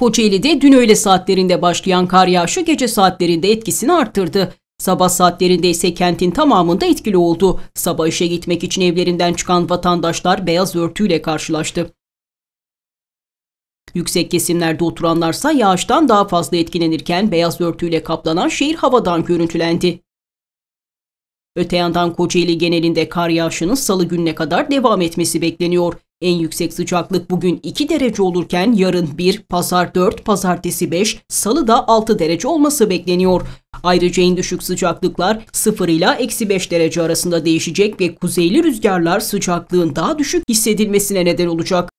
Kocaeli'de dün öğle saatlerinde başlayan kar yağışı gece saatlerinde etkisini arttırdı. Sabah saatlerinde ise kentin tamamında etkili oldu. Sabah işe gitmek için evlerinden çıkan vatandaşlar beyaz örtüyle karşılaştı. Yüksek kesimlerde oturanlarsa yağıştan daha fazla etkilenirken beyaz örtüyle kaplanan şehir havadan görüntülendi. Öte yandan Kocaeli genelinde kar yağışının salı gününe kadar devam etmesi bekleniyor. En yüksek sıcaklık bugün 2 derece olurken yarın 1, pazar 4, pazartesi 5, salı da 6 derece olması bekleniyor. Ayrıca en düşük sıcaklıklar 0 ile eksi 5 derece arasında değişecek ve kuzeyli rüzgarlar sıcaklığın daha düşük hissedilmesine neden olacak.